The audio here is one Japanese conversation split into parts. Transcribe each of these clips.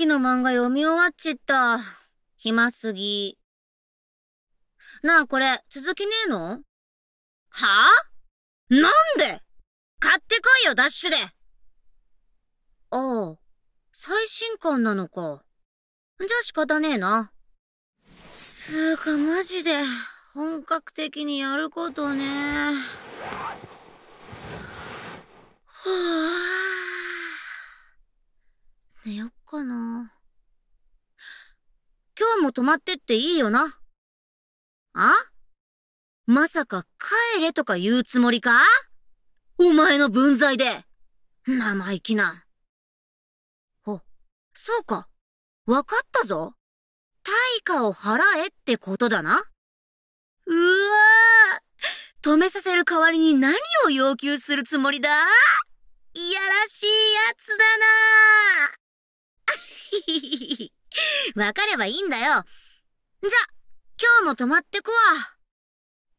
きの漫画読み終わっちった。暇すぎ。なあ、これ、続きねえのはあなんで買ってこいよ、ダッシュでああ、最新刊なのか。じゃあ仕方ねえな。つうか、マジで、本格的にやることねはあ。寝よっ泊まってっていいよな。あまさか帰れとか言うつもりかお前の分際で。生意気な。あ、そうか。わかったぞ。対価を払えってことだな。うわぁ。止めさせる代わりに何を要求するつもりだいやらしいやつだなぁ。わかればいいんだよ。じゃ、今日も泊まってくわ。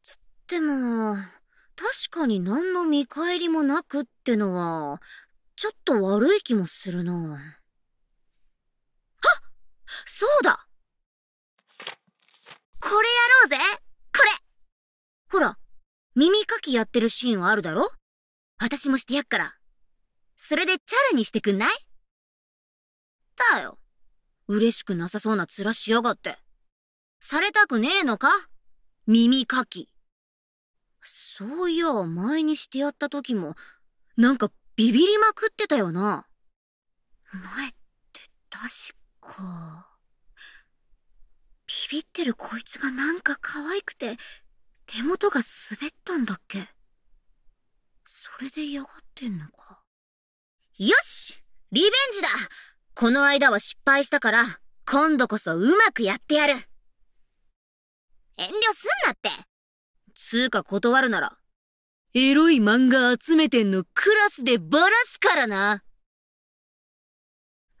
つっても、確かに何の見返りもなくってのは、ちょっと悪い気もするな。あそうだこれやろうぜこれほら、耳かきやってるシーンあるだろ私もしてやっから。それでチャラにしてくんないだよ。嬉しくなさそうな面しやがって。されたくねえのか耳かき。そういや、前にしてやった時も、なんかビビりまくってたよな。前って確か、ビビってるこいつがなんか可愛くて、手元が滑ったんだっけそれで嫌がってんのか。よしリベンジだこの間は失敗したから、今度こそうまくやってやる。遠慮すんなって。つうか断るなら、エロい漫画集めてんのクラスでバラすからな。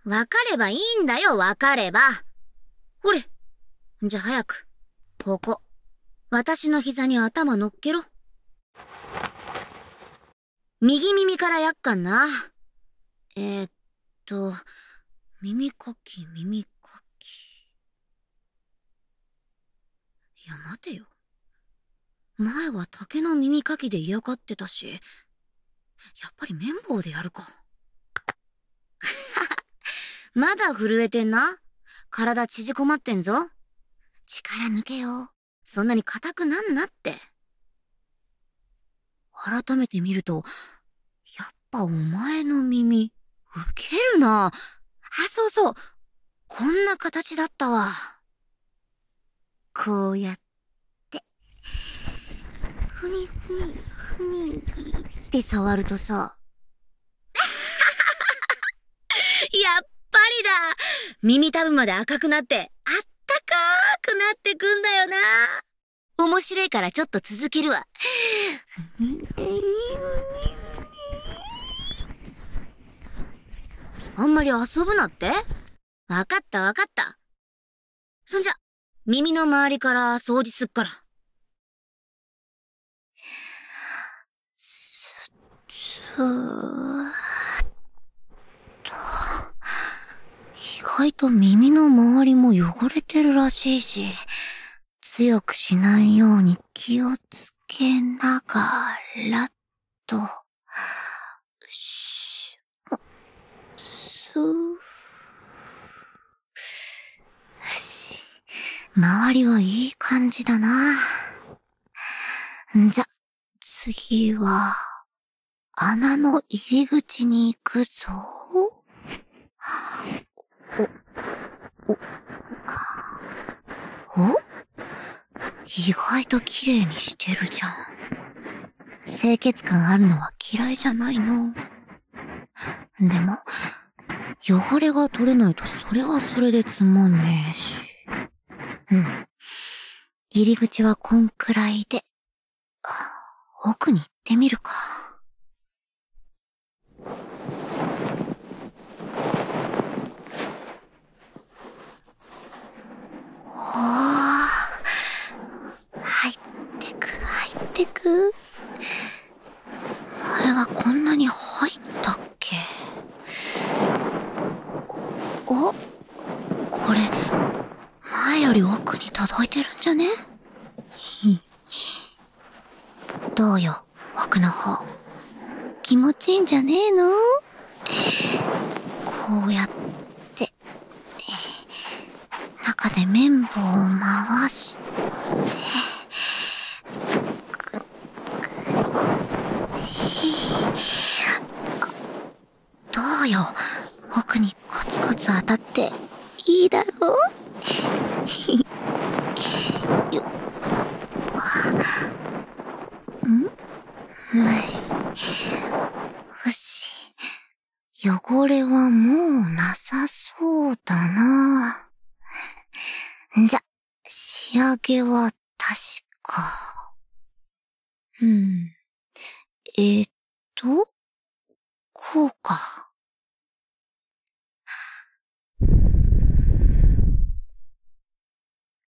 わかればいいんだよ、わかれば。ほれ。じゃあ早く、ここ、私の膝に頭乗っけろ。右耳からやっかんな。えー、っと、耳かき耳かきいや待てよ前は竹の耳かきで嫌がってたしやっぱり綿棒でやるか まだ震えてんな体縮こまってんぞ力抜けよそんなに硬くなんなって改めて見るとやっぱお前の耳ウケるなあ、そうそう。こんな形だったわ。こうやって。ふにふに、ふにって触るとさ。やっぱりだ耳たぶまで赤くなって、あったかーくなってくんだよな。面白いからちょっと続けるわ。あんまり遊ぶなってわかったわかった。そんじゃ、耳の周りから掃除すっから。す、すーっと。意外と耳の周りも汚れてるらしいし、強くしないように気をつけながらと。よし。周りはいい感じだな。んじゃ、次は、穴の入り口に行くぞ。お、お、お意外と綺麗にしてるじゃん。清潔感あるのは嫌いじゃないの。でも、汚れが取れないとそれはそれでつまんねえし。うん。入り口はこんくらいで、奥に行ってみるか。どうよ奥の方気持ちいいんじゃねえのこうやって中で綿棒を回してどうよ奥にコツコツ当たっていいだろうよ し、汚れはもうなさそうだな。じゃ、仕上げは確か。うん。えー、